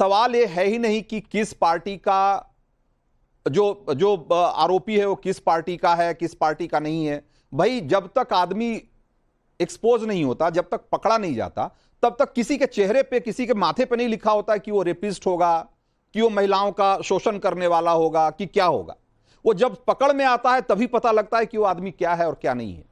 सवाल यह है ही नहीं कि किस पार्टी का जो जो आरोपी है वो किस पार्टी का है किस पार्टी का नहीं है भाई जब तक आदमी एक्सपोज नहीं होता जब तक पकड़ा नहीं जाता तब तक किसी के चेहरे पे किसी के माथे पे नहीं लिखा होता कि वो रेपिस्ट होगा कि वो महिलाओं का शोषण करने वाला होगा कि क्या होगा वो जब पकड़ में आता है तभी पता लगता है कि वो आदमी क्या है और क्या नहीं है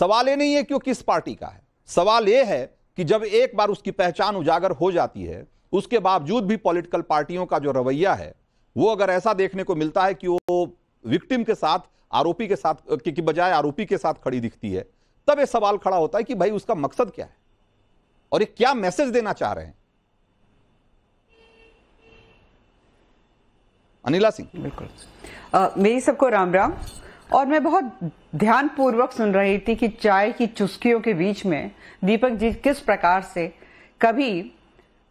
सवाल ये नहीं है कि वो किस पार्टी का है सवाल ये है कि जब एक बार उसकी पहचान उजागर हो जाती है उसके बावजूद भी पॉलिटिकल पार्टियों का जो रवैया है वो अगर ऐसा देखने को मिलता है कि वो विक्टिम के साथ आरोपी के साथ की बजाय आरोपी के साथ खड़ी दिखती है तब ये सवाल खड़ा होता है कि भाई उसका मकसद क्या है और ये क्या मैसेज देना चाह रहे हैं अनिला सिंह बिल्कुल मेरी सबको राम राम और मैं बहुत ध्यान पूर्वक सुन रही थी कि चाय की चुस्कियों के बीच में दीपक जी किस प्रकार से कभी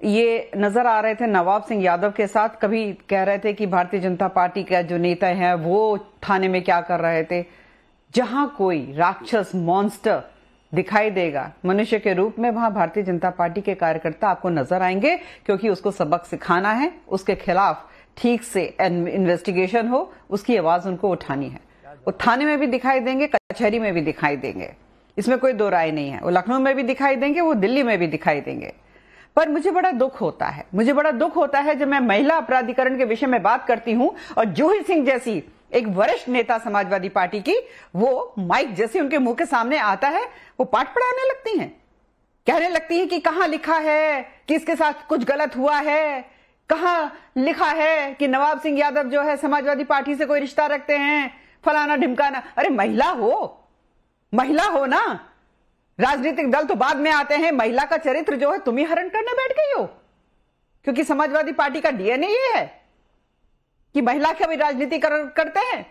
ये नजर आ रहे थे नवाब सिंह यादव के साथ कभी कह रहे थे कि भारतीय जनता पार्टी का जो नेता है वो थाने में क्या कर रहे थे जहां कोई राक्षस मॉन्स्टर दिखाई देगा मनुष्य के रूप में वहां भारतीय जनता पार्टी के कार्यकर्ता आपको नजर आएंगे क्योंकि उसको सबक सिखाना है उसके खिलाफ ठीक से इन्वेस्टिगेशन हो उसकी आवाज उनको उठानी है वो थाने में भी दिखाई देंगे कचहरी में भी दिखाई देंगे इसमें कोई दो राय नहीं है वो लखनऊ में भी दिखाई देंगे वो दिल्ली में भी दिखाई देंगे पर मुझे बड़ा दुख होता है मुझे बड़ा दुख होता है जब मैं महिला अपराधिकरण के विषय में बात करती हूं और जूही सिंह जैसी एक वरिष्ठ नेता समाजवादी पार्टी की वो माइक जैसे उनके मुंह के सामने आता है वो पाठ पढ़ाने लगती हैं कहने लगती हैं कि कहा लिखा है कि इसके साथ कुछ गलत हुआ है कहा लिखा है कि नवाब सिंह यादव जो है समाजवादी पार्टी से कोई रिश्ता रखते हैं फलाना ढिमकाना अरे महिला हो महिला हो ना राजनीतिक दल तो बाद में आते हैं महिला का चरित्र जो है तुम्हें हरण करने बैठ गई हो क्योंकि समाजवादी पार्टी का डीएनए ये है कि महिला का भी कर, करते हैं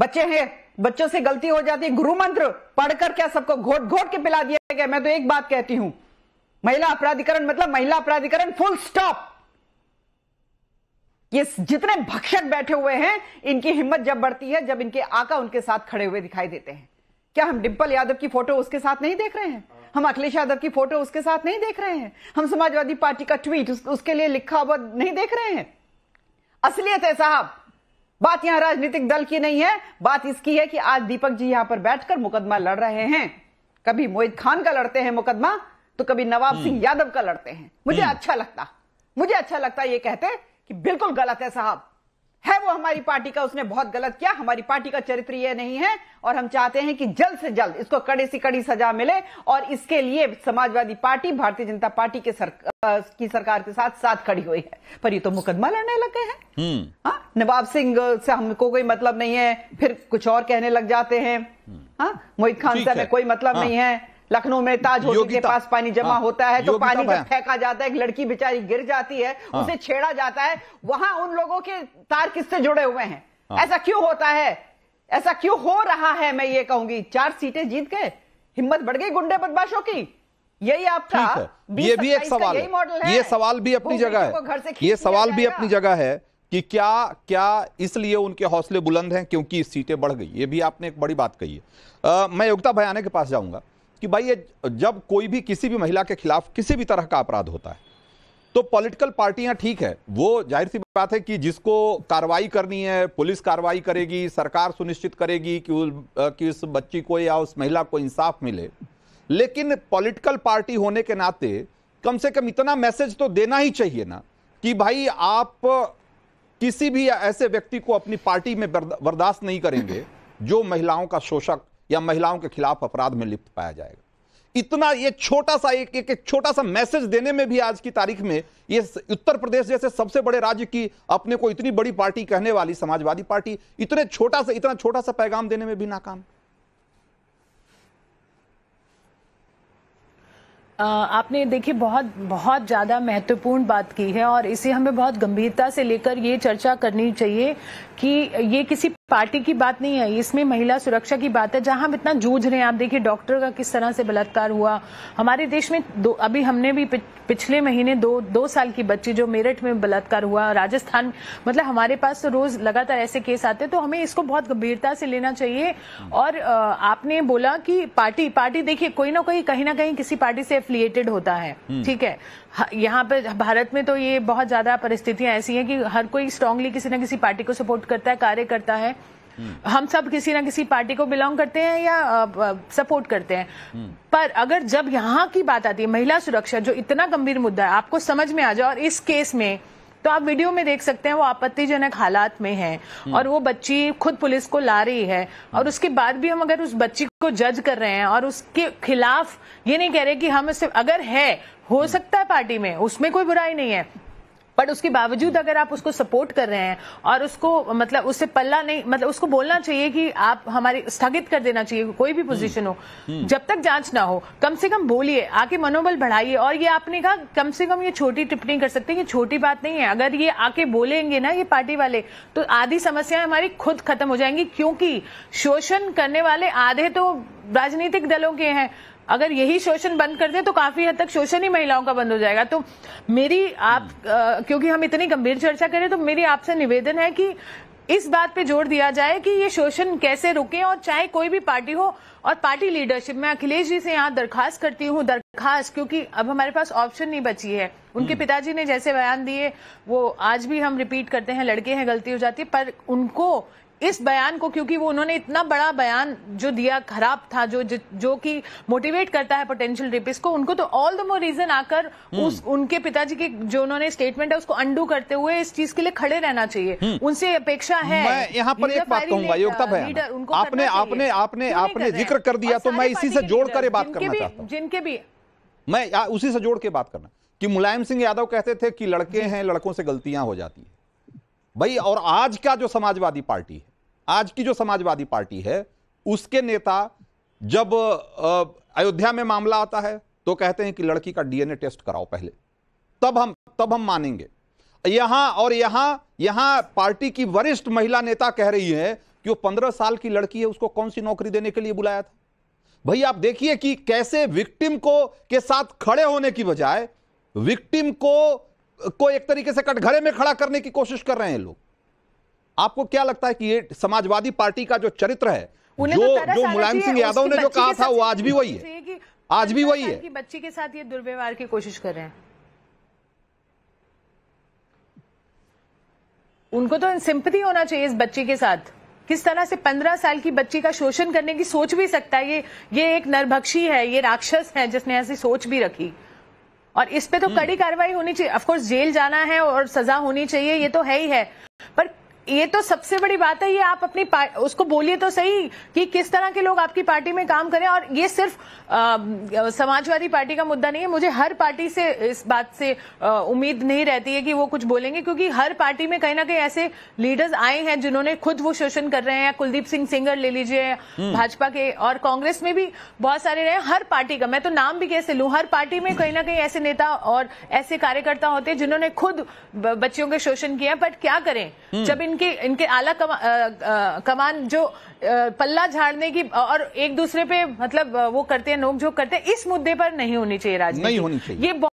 बच्चे हैं बच्चों से गलती हो जाती है गुरु मंत्र पढ़कर क्या सबको घोट घोट के पिला दिया गया मैं तो एक बात कहती हूं महिला अपराधिकरण मतलब महिला अपराधिकरण फुल स्टॉप ये जितने भक्षक बैठे हुए हैं इनकी हिम्मत जब बढ़ती है जब इनके आका उनके साथ खड़े हुए दिखाई देते हैं क्या हम डिम्पल यादव की फोटो उसके साथ नहीं देख रहे हैं हाँ। हम अखिलेश यादव की फोटो उसके साथ नहीं देख रहे हैं हम समाजवादी पार्टी का ट्वीट उस, उसके लिए लिखा हुआ नहीं देख रहे हैं असलियत है साहब बात यहां राजनीतिक दल की नहीं है बात इसकी है कि आज दीपक जी यहां पर बैठकर मुकदमा लड़ रहे हैं कभी मोहित खान का लड़ते हैं मुकदमा तो कभी नवाब सिंह हम्म। यादव का लड़ते हैं मुझे हम्म। अच्छा लगता मुझे अच्छा लगता ये कहते कि बिल्कुल गलत है साहब है वो हमारी पार्टी का उसने बहुत गलत किया हमारी पार्टी का चरित्र यह नहीं है और हम चाहते हैं कि जल्द से जल्द इसको कड़े से कड़ी सजा मिले और इसके लिए समाजवादी पार्टी भारतीय जनता पार्टी के सरकार की सरकार के साथ साथ खड़ी हुई है पर ये तो मुकदमा लड़ने लग गए हैं हम्म। हाँ, नवाब सिंह से हमको कोई मतलब नहीं है फिर कुछ और कहने लग जाते हैं हम्म। हाँ, मोहित खान साहब कोई मतलब हाँ। नहीं है लखनऊ में ताज होटल के पास पानी जमा हाँ, होता है तो पानी जब फेंका जाता है एक लड़की बेचारी गिर जाती है हाँ। उसे छेड़ा जाता है वहां उन लोगों के तार किससे जुड़े हुए हैं हाँ। ऐसा क्यों होता है ऐसा क्यों हो रहा है मैं ये कहूंगी चार सीटें जीत गए हिम्मत बढ़ गई गुंडे बदमाशों की यही आपका ये भी एक सवाल है ये सवाल भी अपनी जगह है ये सवाल भी अपनी जगह है कि क्या क्या इसलिए उनके हौसले बुलंद हैं क्योंकि सीटें बढ़ गई ये भी आपने एक बड़ी बात कही है आ, मैं योग्यता भयाने के पास जाऊंगा कि भाई ये जब कोई भी किसी भी महिला के खिलाफ किसी भी तरह का अपराध होता है तो पॉलिटिकल पार्टियां ठीक है वो जाहिर सी बात है कि जिसको कार्रवाई करनी है पुलिस कार्रवाई करेगी सरकार सुनिश्चित करेगी कि, उस, कि उस बच्ची को या उस महिला को इंसाफ मिले लेकिन पॉलिटिकल पार्टी होने के नाते कम से कम इतना मैसेज तो देना ही चाहिए ना कि भाई आप किसी भी ऐसे व्यक्ति को अपनी पार्टी में बर्दाश्त नहीं करेंगे जो महिलाओं का शोषक या महिलाओं के खिलाफ अपराध में लिप्त पाया जाएगा इतना ये छोटा सा एक एक, छोटा सा मैसेज देने में भी आज की तारीख में ये उत्तर प्रदेश जैसे सबसे बड़े राज्य की अपने को इतनी बड़ी पार्टी कहने वाली समाजवादी पार्टी इतने छोटा सा इतना छोटा सा पैगाम देने में भी नाकाम आपने देखिए बहुत बहुत ज़्यादा महत्वपूर्ण बात की है और इसे हमें बहुत गंभीरता से लेकर ये चर्चा करनी चाहिए कि ये किसी पार्टी की बात नहीं है इसमें महिला सुरक्षा की बात है जहां हम इतना जूझ रहे हैं आप देखिए डॉक्टर का किस तरह से बलात्कार हुआ हमारे देश में दो अभी हमने भी पिछले महीने दो दो साल की बच्ची जो मेरठ में बलात्कार हुआ राजस्थान मतलब हमारे पास तो रोज लगातार ऐसे केस आते तो हमें इसको बहुत गंभीरता से लेना चाहिए और आपने बोला कि पार्टी पार्टी देखिए कोई ना कोई कहीं ना कहीं किसी पार्टी से एफिलिएटेड होता है हम्म। ठीक है यहाँ पर भारत में तो ये बहुत ज़्यादा परिस्थितियां ऐसी हैं कि हर कोई स्ट्रांगली किसी ना किसी पार्टी को सपोर्ट करता है कार्य करता है हम सब किसी ना किसी पार्टी को बिलोंग करते हैं या सपोर्ट करते हैं हम्म। पर अगर जब यहाँ की बात आती है महिला सुरक्षा जो इतना गंभीर मुद्दा है आपको समझ में आ जाए और इस केस में तो आप वीडियो में देख सकते हैं वो आपत्तिजनक हालात में है हम्म। और वो बच्ची खुद पुलिस को ला रही है और हम्म। उसके बाद भी हम अगर उस बच्ची को जज कर रहे हैं और उसके खिलाफ ये नहीं कह रहे कि हम इससे अगर है हो हम्म। सकता है पार्टी में उसमें कोई बुराई नहीं है बट उसके बावजूद अगर आप उसको सपोर्ट कर रहे हैं और उसको मतलब उससे पल्ला नहीं मतलब उसको बोलना चाहिए कि आप हमारी स्थगित कर देना चाहिए कोई भी पोजीशन हो हम्म, हम्म। जब तक जांच ना हो कम से कम बोलिए आके मनोबल बढ़ाइए और ये आपने कहा कम से कम ये छोटी टिप्पणी कर सकते हैं ये छोटी बात नहीं है अगर ये आके बोलेंगे ना ये पार्टी वाले तो आधी समस्याएं हमारी खुद खत्म हो जाएंगी क्योंकि शोषण करने वाले आधे तो राजनीतिक दलों के हैं अगर यही शोषण बंद कर दे तो काफी हद तक शोषण ही महिलाओं का बंद हो जाएगा तो मेरी आप आ, हम्म। क्योंकि हम इतनी गंभीर चर्चा करें तो मेरी आपसे निवेदन है कि इस बात पे जोर दिया जाए कि ये शोषण कैसे रुके और चाहे कोई भी पार्टी हो और पार्टी लीडरशिप मैं अखिलेश जी से यहाँ दरखास्त करती हूँ दरखास्त क्योंकि अब हमारे पास ऑप्शन नहीं बची है उनके हम्म। पिताजी ने जैसे बयान दिए वो आज भी हम रिपीट करते हैं लड़के हैं गलती हो जाती है पर उनको इस बयान को क्योंकि वो उन्होंने इतना बड़ा बयान जो दिया खराब था जो जो कि मोटिवेट करता है पोटेंशियल रिपिस को उनको तो ऑल द मोर रीजन आकर हम्म। उस उनके पिताजी के जो उन्होंने स्टेटमेंट है उसको अंडू करते हुए इस चीज के लिए खड़े रहना चाहिए हम्म। उनसे अपेक्षा है मैं यहाँ पर एक बात कहूंगा योग्यता भैया आपने आपने आपने आपने जिक्र कर दिया तो मैं इसी से जोड़कर बात करना चाहता हूँ जिनके भी मैं उसी से जोड़ के बात करना कि मुलायम सिंह यादव कहते थे कि लड़के हैं लड़कों से गलतियां हो जाती हैं भाई और आज का जो समाजवादी पार्टी है आज की जो समाजवादी पार्टी है उसके नेता जब अयोध्या में मामला आता है तो कहते हैं कि लड़की का डीएनए टेस्ट कराओ पहले तब हम तब हम मानेंगे यहां और यहां यहां पार्टी की वरिष्ठ महिला नेता कह रही है कि वो पंद्रह साल की लड़की है उसको कौन सी नौकरी देने के लिए बुलाया था भाई आप देखिए कि कैसे विक्टिम को के साथ खड़े होने की बजाय विक्टिम को को एक तरीके से कटघरे में खड़ा करने की कोशिश कर रहे हैं लोग आपको क्या लगता है कि ये समाजवादी पार्टी का जो चरित्र है तो जो जो मुलायम सिंह यादव ने जो कहा था वो आज भी वही है आज भी वही है बच्ची के साथ ये दुर्व्यवहार की कोशिश कर रहे हैं उनको तो सिंपति होना चाहिए इस बच्ची के साथ किस तरह से पंद्रह साल की बच्ची का शोषण करने की सोच भी सकता है ये ये एक नरभक्षी है ये राक्षस है जिसने ऐसी सोच भी रखी और इस पे तो कड़ी हम्म। कार्रवाई होनी चाहिए अफकोर्स जेल जाना है और सजा होनी चाहिए ये तो है ही है पर ये तो सबसे बड़ी बात है ये आप अपनी उसको बोलिए तो सही कि किस तरह के लोग आपकी पार्टी में काम करें और ये सिर्फ समाजवादी पार्टी का मुद्दा नहीं है मुझे हर पार्टी से इस बात से आ, उम्मीद नहीं रहती है कि वो कुछ बोलेंगे क्योंकि हर पार्टी में कहीं ना कहीं ऐसे लीडर्स आए हैं जिन्होंने खुद वो शोषण कर रहे हैं कुलदीप सिंह सिंगर ले लीजिए हम्म। भाजपा के और कांग्रेस में भी बहुत सारे रहे हर पार्टी का मैं तो नाम भी कैसे लू हर पार्टी में कहीं ना कहीं ऐसे नेता और ऐसे कार्यकर्ता होते हैं जिन्होंने खुद बच्चियों का शोषण किया बट क्या करें हम्म। जब इन इनके इनके आला कमा, आ, आ, कमान जो आ, पल्ला झाड़ने की और एक दूसरे पे मतलब वो करते हैं नोकझोंक करते हैं इस मुद्दे पर नहीं होनी चाहिए राजनीति नहीं होनी चाहिए ये